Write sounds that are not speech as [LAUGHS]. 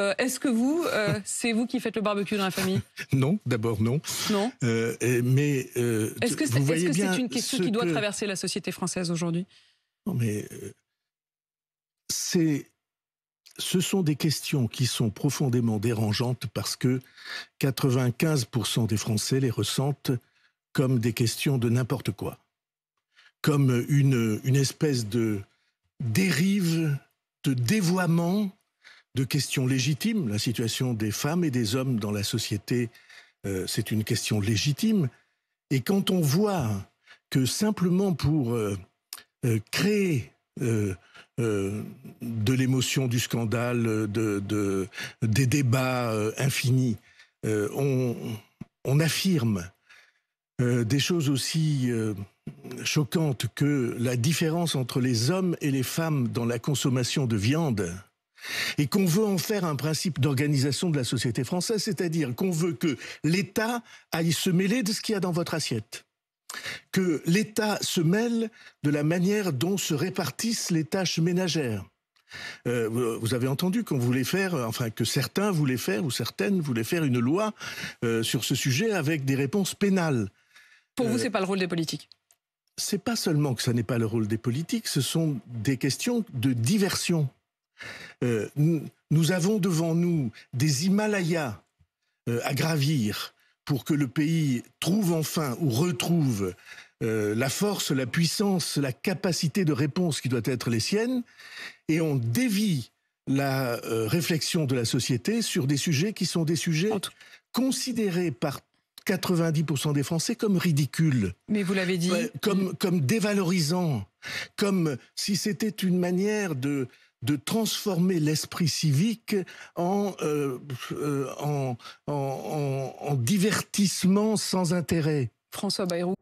Euh, est-ce que vous, euh, c'est vous qui faites le barbecue dans la famille [LAUGHS] Non, d'abord non. Non. Euh, mais est-ce que c'est -ce une question qui doit traverser la société française aujourd'hui Non, mais c'est, ce sont des questions qui sont profondément dérangeantes parce que 95% des Français les ressentent comme des questions de n'importe quoi, comme une, une espèce de dérive, de dévoiement de questions légitimes. La situation des femmes et des hommes dans la société, euh, c'est une question légitime. Et quand on voit que simplement pour euh, euh, créer de l'émotion, du scandale, de, des débats infinis, on, affirme des choses aussi choquantes que la différence entre les hommes et les femmes dans la consommation de viande, et qu'on veut en faire un principe d'organisation de la société française, c'est-à-dire qu'on veut que l'État aille se mêler de ce qu'il y a dans votre assiette que l'État se mêle de la manière dont se répartissent les tâches ménagères. Euh, vous avez entendu qu'on voulait faire, enfin que certains voulaient faire ou certaines voulaient faire une loi euh, sur ce sujet avec des réponses pénales. Pour vous, euh, c'est pas le rôle des politiques. C'est pas seulement que ce n'est pas le rôle des politiques, ce sont des questions de diversion. Euh, nous, avons devant nous des Himalayas euh, à gravir pour que le pays trouve enfin ou retrouve euh, la force, la puissance, la capacité de réponse qui doit être les siennes, et on dévie la réflexion de la société sur des sujets qui sont des sujets considérés par 90% des Français comme ridicules. Mais vous l'avez dit. Comme, comme dévalorisant. Comme si c'était une manière de, de transformer l'esprit civique euh, euh, en, divertissement sans intérêt. François Bayrou.